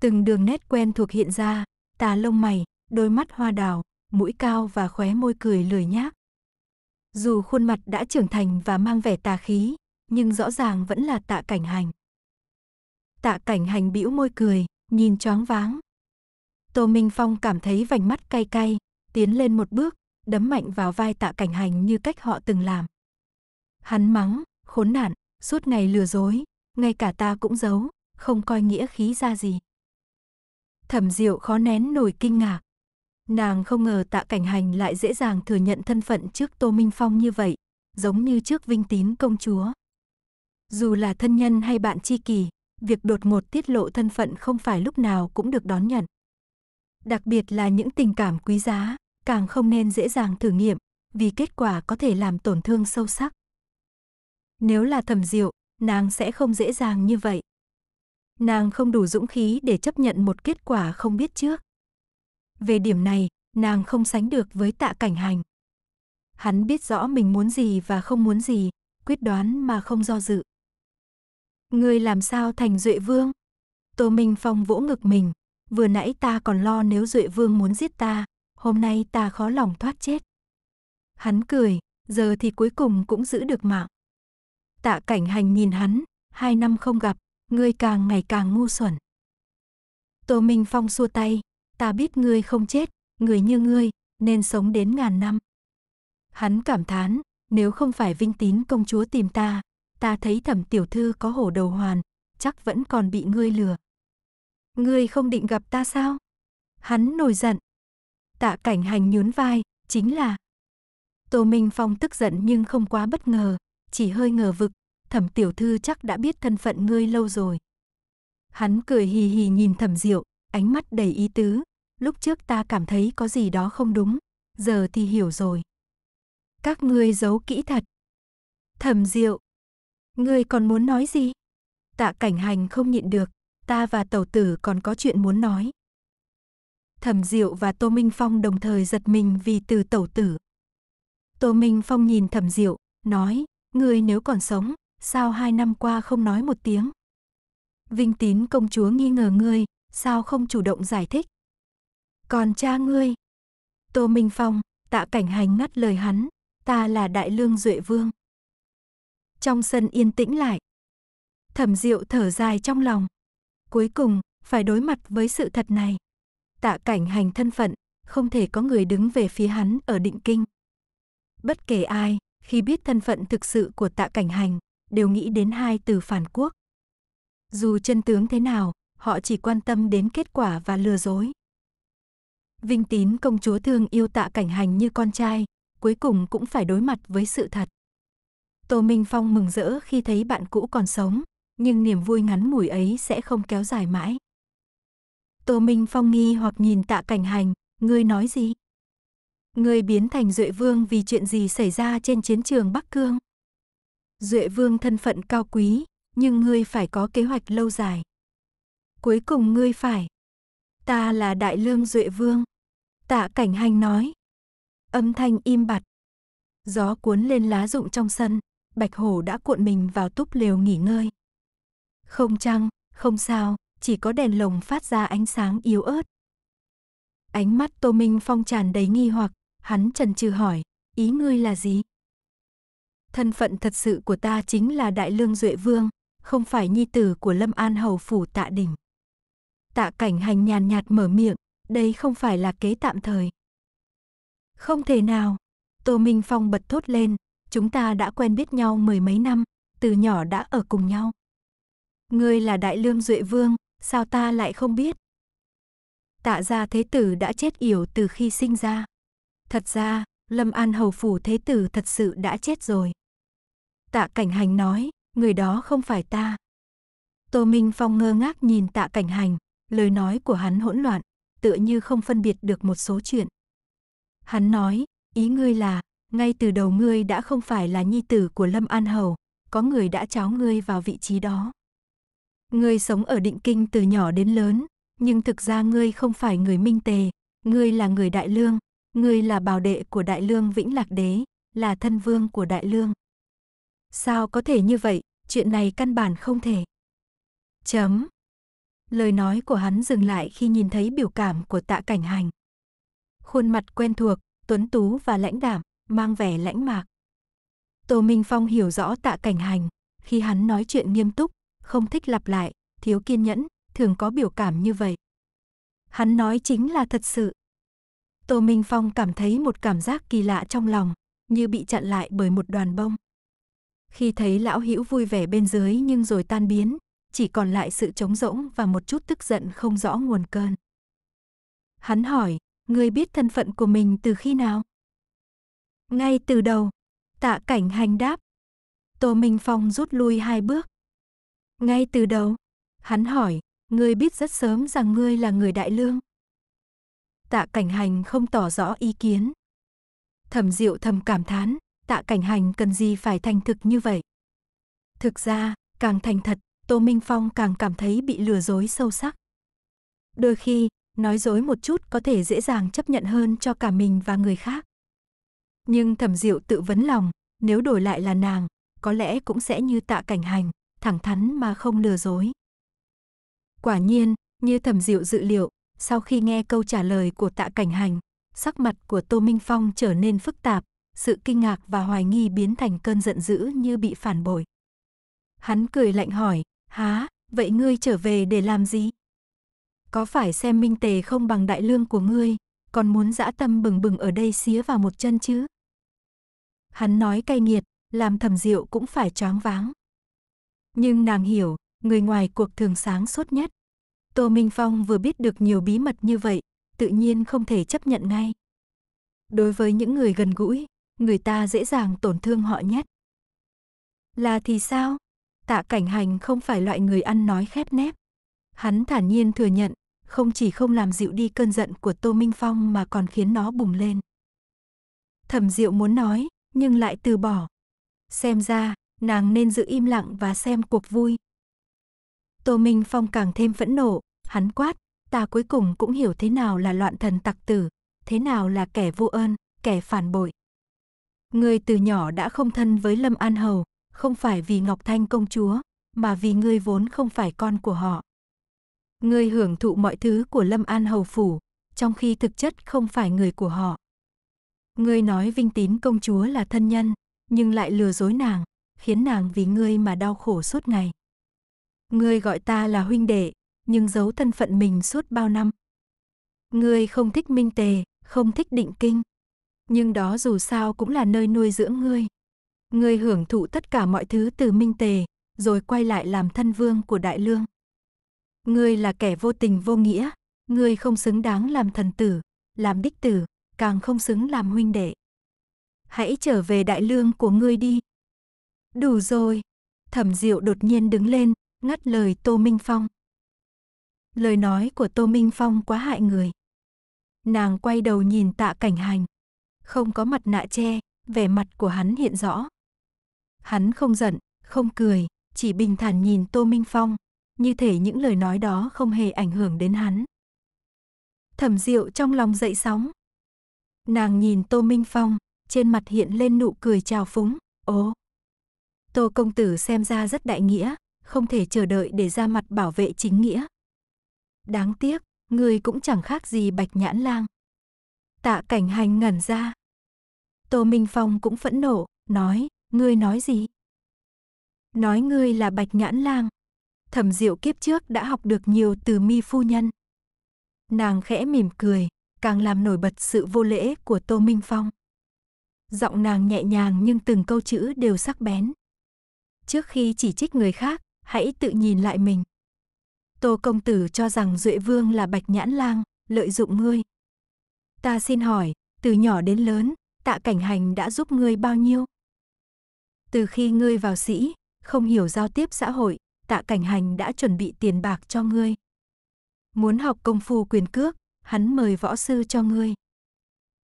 Speaker 1: Từng đường nét quen thuộc hiện ra, tà lông mày, đôi mắt hoa đào, mũi cao và khóe môi cười lười nhác. Dù khuôn mặt đã trưởng thành và mang vẻ tà khí, nhưng rõ ràng vẫn là tạ cảnh hành. Tạ cảnh hành bĩu môi cười, nhìn choáng váng, Tô Minh Phong cảm thấy vành mắt cay cay, tiến lên một bước, đấm mạnh vào vai tạ cảnh hành như cách họ từng làm. Hắn mắng, khốn nạn, suốt ngày lừa dối, ngay cả ta cũng giấu, không coi nghĩa khí ra gì. Thẩm Diệu khó nén nổi kinh ngạc. Nàng không ngờ tạ cảnh hành lại dễ dàng thừa nhận thân phận trước Tô Minh Phong như vậy, giống như trước vinh tín công chúa. Dù là thân nhân hay bạn tri kỳ, việc đột ngột tiết lộ thân phận không phải lúc nào cũng được đón nhận đặc biệt là những tình cảm quý giá, càng không nên dễ dàng thử nghiệm, vì kết quả có thể làm tổn thương sâu sắc. Nếu là thầm diệu, nàng sẽ không dễ dàng như vậy. Nàng không đủ dũng khí để chấp nhận một kết quả không biết trước. Về điểm này, nàng không sánh được với tạ cảnh hành. Hắn biết rõ mình muốn gì và không muốn gì, quyết đoán mà không do dự. Người làm sao thành duệ vương? Tô Minh Phong vỗ ngực mình vừa nãy ta còn lo nếu Duệ Vương muốn giết ta, hôm nay ta khó lòng thoát chết. Hắn cười, giờ thì cuối cùng cũng giữ được mạng. Tạ cảnh hành nhìn hắn, hai năm không gặp, ngươi càng ngày càng ngu xuẩn. Tô Minh Phong xua tay, ta biết ngươi không chết, người như ngươi, nên sống đến ngàn năm. Hắn cảm thán, nếu không phải vinh tín công chúa tìm ta, ta thấy thẩm tiểu thư có hổ đầu hoàn, chắc vẫn còn bị ngươi lừa. Ngươi không định gặp ta sao? Hắn nổi giận. Tạ cảnh hành nhún vai, chính là. Tô Minh Phong tức giận nhưng không quá bất ngờ, chỉ hơi ngờ vực, thẩm tiểu thư chắc đã biết thân phận ngươi lâu rồi. Hắn cười hì hì nhìn thẩm diệu, ánh mắt đầy ý tứ, lúc trước ta cảm thấy có gì đó không đúng, giờ thì hiểu rồi. Các ngươi giấu kỹ thật. Thẩm diệu, ngươi còn muốn nói gì? Tạ cảnh hành không nhịn được, ta và tẩu tử còn có chuyện muốn nói. Thẩm Diệu và Tô Minh Phong đồng thời giật mình vì từ tẩu tử. Tô Minh Phong nhìn Thẩm Diệu, nói, ngươi nếu còn sống, sao hai năm qua không nói một tiếng? Vinh tín công chúa nghi ngờ ngươi, sao không chủ động giải thích? Còn cha ngươi? Tô Minh Phong, tạ cảnh hành ngắt lời hắn, ta là đại lương duệ vương. Trong sân yên tĩnh lại, thẩm diệu thở dài trong lòng, Cuối cùng, phải đối mặt với sự thật này. Tạ cảnh hành thân phận, không thể có người đứng về phía hắn ở định kinh. Bất kể ai, khi biết thân phận thực sự của tạ cảnh hành, đều nghĩ đến hai từ phản quốc. Dù chân tướng thế nào, họ chỉ quan tâm đến kết quả và lừa dối. Vinh tín công chúa thương yêu tạ cảnh hành như con trai, cuối cùng cũng phải đối mặt với sự thật. Tô Minh Phong mừng rỡ khi thấy bạn cũ còn sống, nhưng niềm vui ngắn ngủi ấy sẽ không kéo dài mãi. Tô Minh Phong nghi hoặc nhìn tạ cảnh hành, ngươi nói gì? Ngươi biến thành Duệ Vương vì chuyện gì xảy ra trên chiến trường Bắc Cương? Duệ Vương thân phận cao quý, nhưng ngươi phải có kế hoạch lâu dài. Cuối cùng ngươi phải. Ta là Đại Lương Duệ Vương. Tạ cảnh hành nói. Âm thanh im bặt. Gió cuốn lên lá rụng trong sân, bạch hổ đã cuộn mình vào túp lều nghỉ ngơi. Không trăng, không sao, chỉ có đèn lồng phát ra ánh sáng yếu ớt. Ánh mắt Tô Minh Phong tràn đầy nghi hoặc, hắn trần trừ hỏi, ý ngươi là gì? Thân phận thật sự của ta chính là Đại Lương Duệ Vương, không phải nhi tử của Lâm An Hầu Phủ Tạ Đỉnh. Tạ cảnh hành nhàn nhạt mở miệng, đây không phải là kế tạm thời. Không thể nào, Tô Minh Phong bật thốt lên, chúng ta đã quen biết nhau mười mấy năm, từ nhỏ đã ở cùng nhau. Ngươi là Đại Lương Duệ Vương, sao ta lại không biết? Tạ gia thế tử đã chết yểu từ khi sinh ra. Thật ra, Lâm An hầu phủ thế tử thật sự đã chết rồi. Tạ Cảnh Hành nói, người đó không phải ta. Tô Minh Phong ngơ ngác nhìn Tạ Cảnh Hành, lời nói của hắn hỗn loạn, tựa như không phân biệt được một số chuyện. Hắn nói, ý ngươi là, ngay từ đầu ngươi đã không phải là nhi tử của Lâm An Hầu, có người đã cháo ngươi vào vị trí đó. Ngươi sống ở định kinh từ nhỏ đến lớn, nhưng thực ra ngươi không phải người minh tề, ngươi là người đại lương, ngươi là bảo đệ của đại lương vĩnh lạc đế, là thân vương của đại lương. Sao có thể như vậy, chuyện này căn bản không thể. Chấm. Lời nói của hắn dừng lại khi nhìn thấy biểu cảm của tạ cảnh hành. Khuôn mặt quen thuộc, tuấn tú và lãnh đảm, mang vẻ lãnh mạc. Tô Minh Phong hiểu rõ tạ cảnh hành, khi hắn nói chuyện nghiêm túc, không thích lặp lại, thiếu kiên nhẫn, thường có biểu cảm như vậy. Hắn nói chính là thật sự. Tô Minh Phong cảm thấy một cảm giác kỳ lạ trong lòng, như bị chặn lại bởi một đoàn bông. Khi thấy lão hữu vui vẻ bên dưới nhưng rồi tan biến, chỉ còn lại sự trống rỗng và một chút tức giận không rõ nguồn cơn. Hắn hỏi, ngươi biết thân phận của mình từ khi nào? Ngay từ đầu, tạ cảnh hành đáp. Tô Minh Phong rút lui hai bước, ngay từ đầu, hắn hỏi, ngươi biết rất sớm rằng ngươi là người đại lương. Tạ cảnh hành không tỏ rõ ý kiến. Thẩm diệu thầm cảm thán, tạ cảnh hành cần gì phải thành thực như vậy. Thực ra, càng thành thật, Tô Minh Phong càng cảm thấy bị lừa dối sâu sắc. Đôi khi, nói dối một chút có thể dễ dàng chấp nhận hơn cho cả mình và người khác. Nhưng thẩm diệu tự vấn lòng, nếu đổi lại là nàng, có lẽ cũng sẽ như tạ cảnh hành thẳng thắn mà không lừa dối. Quả nhiên, như thẩm diệu dự liệu, sau khi nghe câu trả lời của tạ cảnh hành, sắc mặt của Tô Minh Phong trở nên phức tạp, sự kinh ngạc và hoài nghi biến thành cơn giận dữ như bị phản bội. Hắn cười lạnh hỏi, há, vậy ngươi trở về để làm gì? Có phải xem minh tề không bằng đại lương của ngươi, còn muốn dã tâm bừng bừng ở đây xía vào một chân chứ? Hắn nói cay nghiệt, làm thẩm diệu cũng phải choáng váng. Nhưng nàng hiểu, người ngoài cuộc thường sáng suốt nhất. Tô Minh Phong vừa biết được nhiều bí mật như vậy, tự nhiên không thể chấp nhận ngay. Đối với những người gần gũi, người ta dễ dàng tổn thương họ nhất. Là thì sao? Tạ Cảnh Hành không phải loại người ăn nói khép nép. Hắn thản nhiên thừa nhận, không chỉ không làm dịu đi cơn giận của Tô Minh Phong mà còn khiến nó bùng lên. Thẩm Diệu muốn nói, nhưng lại từ bỏ. Xem ra, nàng nên giữ im lặng và xem cuộc vui. Tô Minh Phong càng thêm phẫn nộ, hắn quát, ta cuối cùng cũng hiểu thế nào là loạn thần tặc tử, thế nào là kẻ vô ơn, kẻ phản bội. Ngươi từ nhỏ đã không thân với Lâm An Hầu, không phải vì Ngọc Thanh công chúa, mà vì ngươi vốn không phải con của họ. Ngươi hưởng thụ mọi thứ của Lâm An Hầu phủ, trong khi thực chất không phải người của họ. Ngươi nói Vinh Tín công chúa là thân nhân, nhưng lại lừa dối nàng khiến nàng vì ngươi mà đau khổ suốt ngày. Ngươi gọi ta là huynh đệ, nhưng giấu thân phận mình suốt bao năm. Ngươi không thích minh tề, không thích định kinh. Nhưng đó dù sao cũng là nơi nuôi dưỡng ngươi. Ngươi hưởng thụ tất cả mọi thứ từ minh tề, rồi quay lại làm thân vương của đại lương. Ngươi là kẻ vô tình vô nghĩa, ngươi không xứng đáng làm thần tử, làm đích tử, càng không xứng làm huynh đệ. Hãy trở về đại lương của ngươi đi, Đủ rồi. Thẩm Diệu đột nhiên đứng lên, ngắt lời Tô Minh Phong. Lời nói của Tô Minh Phong quá hại người. Nàng quay đầu nhìn tạ cảnh hành. Không có mặt nạ che, vẻ mặt của hắn hiện rõ. Hắn không giận, không cười, chỉ bình thản nhìn Tô Minh Phong, như thể những lời nói đó không hề ảnh hưởng đến hắn. Thẩm Diệu trong lòng dậy sóng. Nàng nhìn Tô Minh Phong, trên mặt hiện lên nụ cười trào phúng, "Ồ, Tô công tử xem ra rất đại nghĩa, không thể chờ đợi để ra mặt bảo vệ chính nghĩa. Đáng tiếc, người cũng chẳng khác gì bạch nhãn lang. Tạ cảnh hành ngẩn ra. Tô Minh Phong cũng phẫn nộ, nói, ngươi nói gì? Nói ngươi là bạch nhãn lang. Thẩm diệu kiếp trước đã học được nhiều từ mi phu nhân. Nàng khẽ mỉm cười, càng làm nổi bật sự vô lễ của Tô Minh Phong. Giọng nàng nhẹ nhàng nhưng từng câu chữ đều sắc bén trước khi chỉ trích người khác, hãy tự nhìn lại mình. Tô công tử cho rằng Duệ Vương là bạch nhãn lang, lợi dụng ngươi. Ta xin hỏi, từ nhỏ đến lớn, tạ cảnh hành đã giúp ngươi bao nhiêu? Từ khi ngươi vào sĩ, không hiểu giao tiếp xã hội, tạ cảnh hành đã chuẩn bị tiền bạc cho ngươi. Muốn học công phu quyền cước, hắn mời võ sư cho ngươi.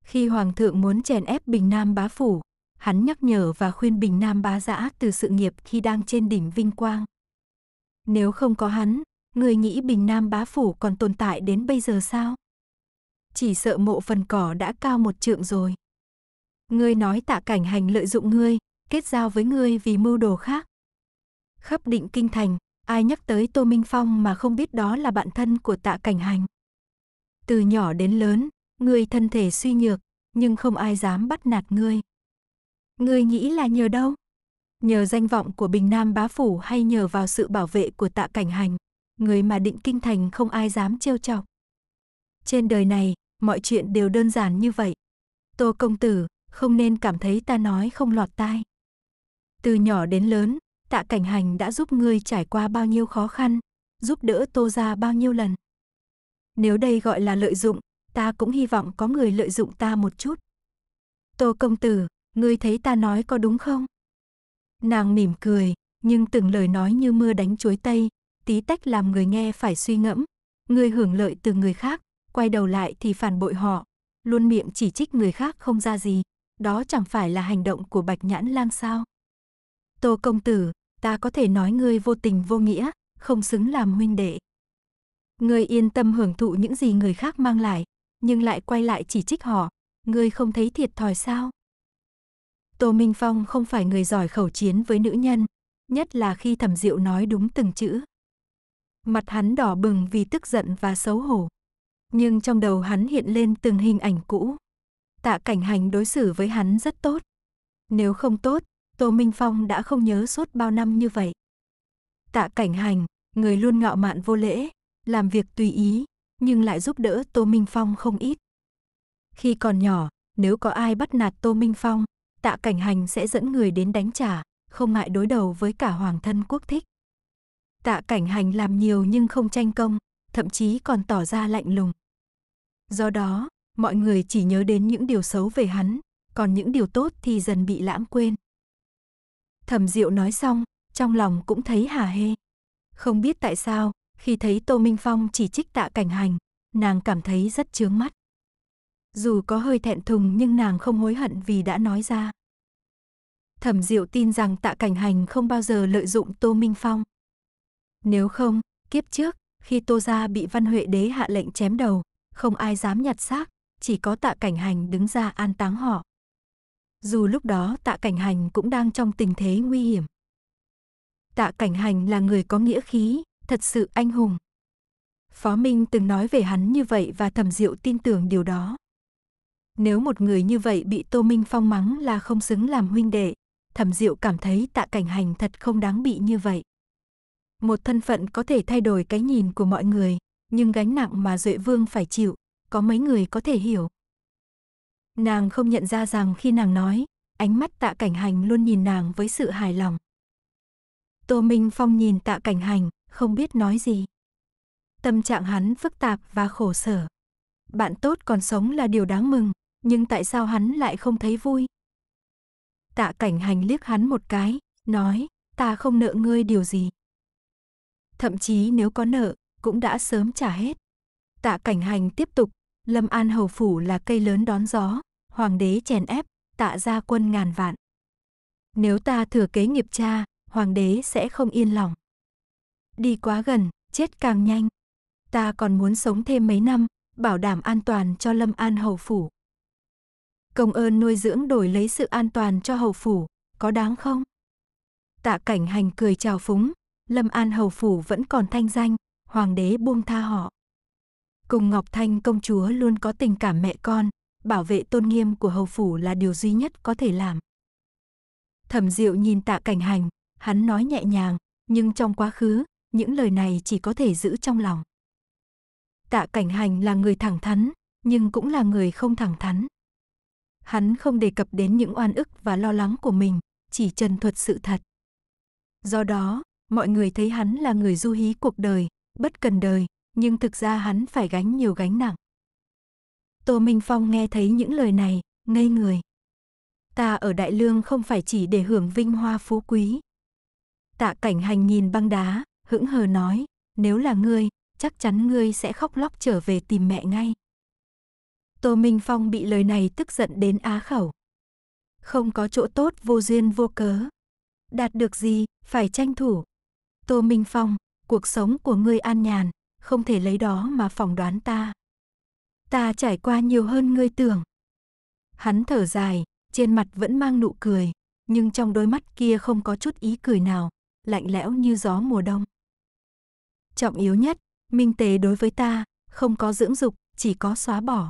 Speaker 1: Khi hoàng thượng muốn chèn ép bình nam bá phủ, hắn nhắc nhở và khuyên Bình Nam bá giã từ sự nghiệp khi đang trên đỉnh vinh quang. Nếu không có hắn, người nghĩ Bình Nam bá phủ còn tồn tại đến bây giờ sao? Chỉ sợ mộ phần cỏ đã cao một trượng rồi. Ngươi nói tạ cảnh hành lợi dụng ngươi, kết giao với ngươi vì mưu đồ khác. Khắp định kinh thành, ai nhắc tới Tô Minh Phong mà không biết đó là bạn thân của tạ cảnh hành. Từ nhỏ đến lớn, ngươi thân thể suy nhược, nhưng không ai dám bắt nạt ngươi. Ngươi nghĩ là nhờ đâu? Nhờ danh vọng của Bình Nam bá phủ hay nhờ vào sự bảo vệ của tạ cảnh hành? Người mà định kinh thành không ai dám trêu chọc. Trên đời này, mọi chuyện đều đơn giản như vậy. Tô công tử, không nên cảm thấy ta nói không lọt tai. Từ nhỏ đến lớn, tạ cảnh hành đã giúp ngươi trải qua bao nhiêu khó khăn, giúp đỡ tô ra bao nhiêu lần. Nếu đây gọi là lợi dụng, ta cũng hy vọng có người lợi dụng ta một chút. Tô công tử, ngươi thấy ta nói có đúng không? Nàng mỉm cười, nhưng từng lời nói như mưa đánh chuối tây, tí tách làm người nghe phải suy ngẫm. Ngươi hưởng lợi từ người khác, quay đầu lại thì phản bội họ, luôn miệng chỉ trích người khác không ra gì, đó chẳng phải là hành động của Bạch Nhãn Lang sao? Tô công tử, ta có thể nói ngươi vô tình vô nghĩa, không xứng làm huynh đệ. Ngươi yên tâm hưởng thụ những gì người khác mang lại, nhưng lại quay lại chỉ trích họ, ngươi không thấy thiệt thòi sao? Tô Minh Phong không phải người giỏi khẩu chiến với nữ nhân, nhất là khi thẩm diệu nói đúng từng chữ. Mặt hắn đỏ bừng vì tức giận và xấu hổ. Nhưng trong đầu hắn hiện lên từng hình ảnh cũ. Tạ cảnh hành đối xử với hắn rất tốt. Nếu không tốt, Tô Minh Phong đã không nhớ suốt bao năm như vậy. Tạ cảnh hành, người luôn ngạo mạn vô lễ, làm việc tùy ý, nhưng lại giúp đỡ Tô Minh Phong không ít. Khi còn nhỏ, nếu có ai bắt nạt Tô Minh Phong, tạ cảnh hành sẽ dẫn người đến đánh trả, không ngại đối đầu với cả hoàng thân quốc thích. Tạ cảnh hành làm nhiều nhưng không tranh công, thậm chí còn tỏ ra lạnh lùng. Do đó, mọi người chỉ nhớ đến những điều xấu về hắn, còn những điều tốt thì dần bị lãng quên. Thẩm Diệu nói xong, trong lòng cũng thấy hà hê. Không biết tại sao, khi thấy Tô Minh Phong chỉ trích tạ cảnh hành, nàng cảm thấy rất chướng mắt. Dù có hơi thẹn thùng nhưng nàng không hối hận vì đã nói ra. Thẩm Diệu tin rằng Tạ Cảnh Hành không bao giờ lợi dụng Tô Minh Phong. Nếu không, kiếp trước, khi Tô gia bị Văn Huệ đế hạ lệnh chém đầu, không ai dám nhặt xác, chỉ có Tạ Cảnh Hành đứng ra an táng họ. Dù lúc đó Tạ Cảnh Hành cũng đang trong tình thế nguy hiểm. Tạ Cảnh Hành là người có nghĩa khí, thật sự anh hùng. Phó Minh từng nói về hắn như vậy và Thẩm Diệu tin tưởng điều đó. Nếu một người như vậy bị Tô Minh Phong mắng là không xứng làm huynh đệ, thẩm diệu cảm thấy tạ cảnh hành thật không đáng bị như vậy. Một thân phận có thể thay đổi cái nhìn của mọi người, nhưng gánh nặng mà Duệ Vương phải chịu, có mấy người có thể hiểu. Nàng không nhận ra rằng khi nàng nói, ánh mắt tạ cảnh hành luôn nhìn nàng với sự hài lòng. Tô Minh Phong nhìn tạ cảnh hành, không biết nói gì. Tâm trạng hắn phức tạp và khổ sở. Bạn tốt còn sống là điều đáng mừng, nhưng tại sao hắn lại không thấy vui? Tạ cảnh hành liếc hắn một cái, nói, ta không nợ ngươi điều gì. Thậm chí nếu có nợ, cũng đã sớm trả hết. Tạ cảnh hành tiếp tục, Lâm An Hầu Phủ là cây lớn đón gió, hoàng đế chèn ép, tạ ra quân ngàn vạn. Nếu ta thừa kế nghiệp cha, hoàng đế sẽ không yên lòng. Đi quá gần, chết càng nhanh. Ta còn muốn sống thêm mấy năm, bảo đảm an toàn cho Lâm An Hầu Phủ. Công ơn nuôi dưỡng đổi lấy sự an toàn cho hầu phủ, có đáng không? Tạ cảnh hành cười chào phúng, Lâm An hầu phủ vẫn còn thanh danh, hoàng đế buông tha họ. Cùng Ngọc Thanh công chúa luôn có tình cảm mẹ con, bảo vệ tôn nghiêm của hầu phủ là điều duy nhất có thể làm. Thẩm Diệu nhìn Tạ Cảnh Hành, hắn nói nhẹ nhàng, nhưng trong quá khứ, những lời này chỉ có thể giữ trong lòng. Tạ Cảnh Hành là người thẳng thắn, nhưng cũng là người không thẳng thắn. Hắn không đề cập đến những oan ức và lo lắng của mình, chỉ trần thuật sự thật. Do đó, mọi người thấy hắn là người du hí cuộc đời, bất cần đời, nhưng thực ra hắn phải gánh nhiều gánh nặng. Tô Minh Phong nghe thấy những lời này, ngây người. Ta ở Đại Lương không phải chỉ để hưởng vinh hoa phú quý. Tạ cảnh hành nhìn băng đá, hững hờ nói, nếu là ngươi, chắc chắn ngươi sẽ khóc lóc trở về tìm mẹ ngay. Tô Minh Phong bị lời này tức giận đến á khẩu. Không có chỗ tốt vô duyên vô cớ. Đạt được gì, phải tranh thủ. Tô Minh Phong, cuộc sống của ngươi an nhàn, không thể lấy đó mà phỏng đoán ta. Ta trải qua nhiều hơn ngươi tưởng. Hắn thở dài, trên mặt vẫn mang nụ cười, nhưng trong đôi mắt kia không có chút ý cười nào, lạnh lẽo như gió mùa đông. Trọng yếu nhất, minh tế đối với ta, không có dưỡng dục, chỉ có xóa bỏ.